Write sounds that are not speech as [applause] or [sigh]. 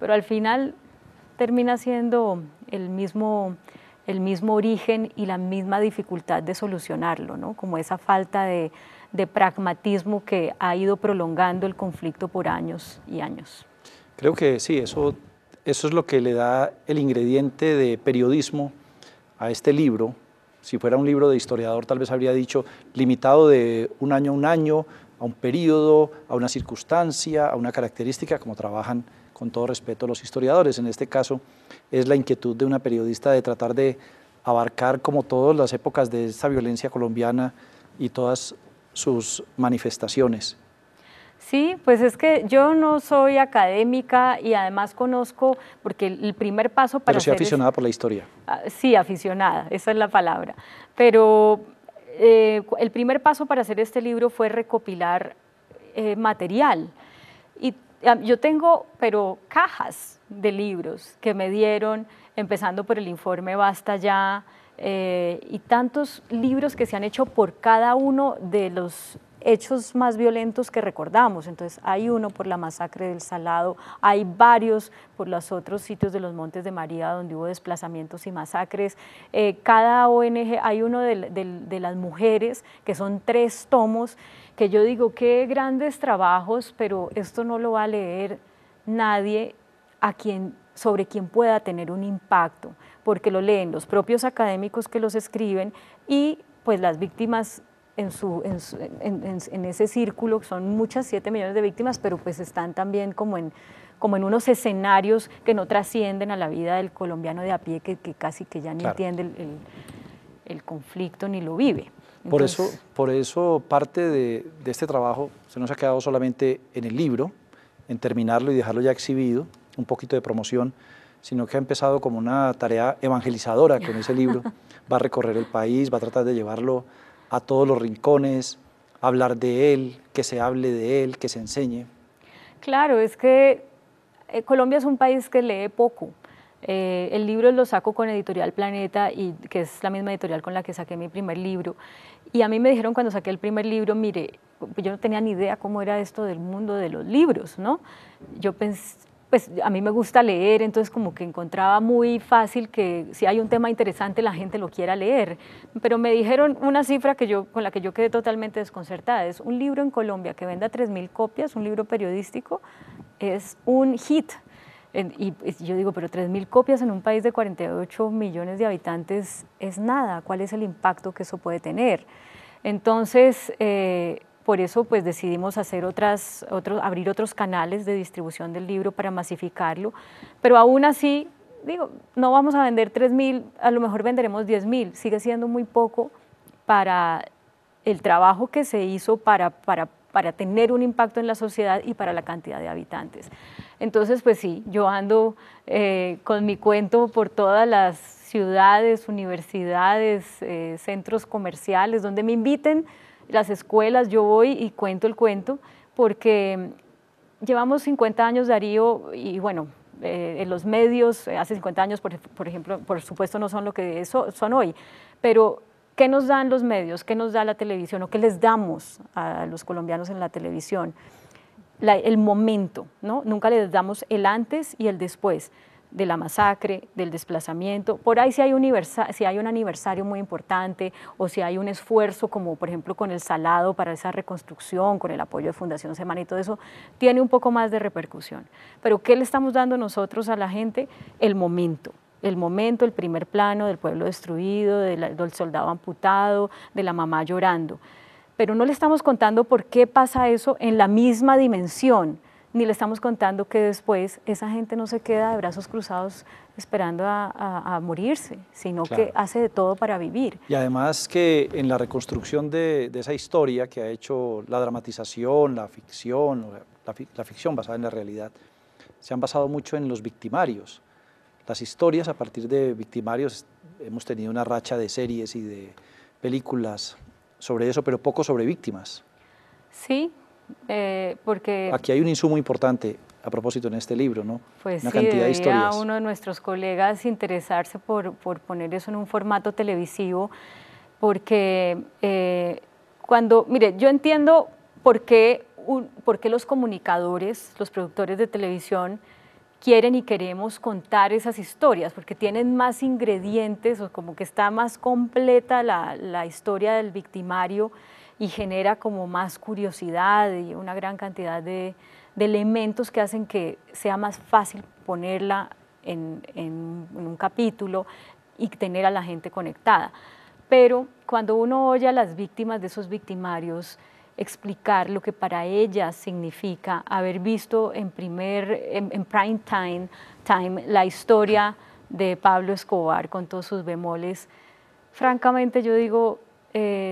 pero al final termina siendo el mismo, origen y la misma dificultad de solucionarlo, ¿no? como esa falta de, pragmatismo que ha ido prolongando el conflicto por años y años. Creo que sí, eso, eso es lo que le da el ingrediente de periodismo a este libro. Si fuera un libro de historiador, tal vez habría dicho limitado de un año a un año, a un periodo, a una circunstancia, a una característica, como trabajan con todo respeto a los historiadores. En este caso es la inquietud de una periodista de tratar de abarcar como todas las épocas de esta violencia colombiana y todas sus manifestaciones. Sí, pues es que yo no soy académica y además conozco, porque el primer paso para... Pero soy aficionada por la historia. Ah, sí, aficionada, esa es la palabra. Pero eh, el primer paso para hacer este libro fue recopilar eh, material Ah, yo tengo, pero cajas de libros que me dieron, empezando por el informe Basta ya, eh, y tantos libros que se han hecho por cada uno de los hechos más violentos que recordamos. Entonces hay uno por la masacre del Salado, hay varios por los otros sitios de los Montes de María donde hubo desplazamientos y masacres. Eh, cada ONG, hay uno de, las mujeres, que son tres tomos, que yo digo, qué grandes trabajos, pero esto no lo va a leer nadie sobre quien pueda tener un impacto, porque lo leen los propios académicos que los escriben y pues las víctimas en, su, en, ese círculo, son muchas, 7 millones de víctimas, pero pues están también como en, como en unos escenarios que no trascienden a la vida del colombiano de a pie, que, casi que ya ni entiende el, conflicto ni lo vive. por, eso, por eso parte de, de este trabajo se nos ha quedado solamente en el libro, en terminarlo y dejarlo ya exhibido, un poquito de promoción, sino que ha empezado como una tarea evangelizadora con ese libro. [laughs] Va a recorrer el país, va a tratar de llevarlo a todos los rincones, hablar de él, que se hable de él, que se enseñe. Claro, es que eh, Colombia es un país que lee poco. Eh, el libro lo saco con Editorial Planeta, y, que es la misma editorial con la que saqué mi primer libro. Y a mí me dijeron cuando saqué el primer libro, mire, yo no tenía ni idea cómo era esto del mundo de los libros, ¿no? Yo pensé, pues a mí me gusta leer, entonces como que encontraba muy fácil que si hay un tema interesante la gente lo quiera leer. Pero me dijeron una cifra que yo, con la que yo quedé totalmente desconcertada, es un libro en Colombia que venda 3.000 copias, un libro periodístico, es un hit. Y yo digo, pero 3.000 copias en un país de 48 millones de habitantes es nada, ¿cuál es el impacto que eso puede tener? Entonces, eh, por eso pues decidimos hacer otras, abrir otros canales de distribución del libro para masificarlo, pero aún así, digo, no vamos a vender 3.000, a lo mejor venderemos 10.000, sigue siendo muy poco para el trabajo que se hizo para, para, tener un impacto en la sociedad y para la cantidad de habitantes. Entonces, pues sí, yo ando eh, con mi cuento por todas las ciudades, universidades, eh, centros comerciales, donde me inviten las escuelas, yo voy y cuento el cuento, porque llevamos 50 años, Darío, y bueno, eh, en los medios, eh, hace 50 años, por, ejemplo, por supuesto no son lo que son hoy, pero ¿qué nos dan los medios? ¿Qué nos da la televisión? ¿O qué les damos a los colombianos en la televisión? el momento, ¿no? Nunca les damos el antes y el después de la masacre, del desplazamiento. Por ahí si hay, si hay un aniversario muy importante o si hay un esfuerzo como por ejemplo con el salado para esa reconstrucción, con el apoyo de Fundación Semana y todo eso, tiene un poco más de repercusión. Pero ¿qué le estamos dando nosotros a la gente? El momento el momento, el primer plano del pueblo destruido, del, del soldado amputado, de la mamá llorando pero no le estamos contando por qué pasa eso en la misma dimensión ni le estamos contando que después esa gente no se queda de brazos cruzados esperando a, morirse, sino que hace de todo para vivir. Y además que en la reconstrucción de, esa historia que ha hecho la dramatización, la ficción, la, la, ficción basada en la realidad, se han basado mucho en los victimarios. Las historias a partir de victimarios, hemos tenido una racha de series y de películas sobre eso, pero poco sobre víctimas. Sí, eh, porque... Aquí hay un insumo importante a propósito en este libro, ¿no? Pues Una cantidad de historias. uno de nuestros colegas interesarse por, por poner eso en un formato televisivo, porque eh, cuando, mire, yo entiendo por qué, por qué los comunicadores, los productores de televisión, quieren y queremos contar esas historias, porque tienen más ingredientes o como que está más completa la, historia del victimario y genera como más curiosidad y una gran cantidad de, elementos que hacen que sea más fácil ponerla en, en, un capítulo y tener a la gente conectada. Pero cuando uno oye a las víctimas de esos victimarios, explicar lo que para ella significa haber visto en primer, en, prime time, time la historia de Pablo Escobar con todos sus bemoles. Francamente yo digo, eh,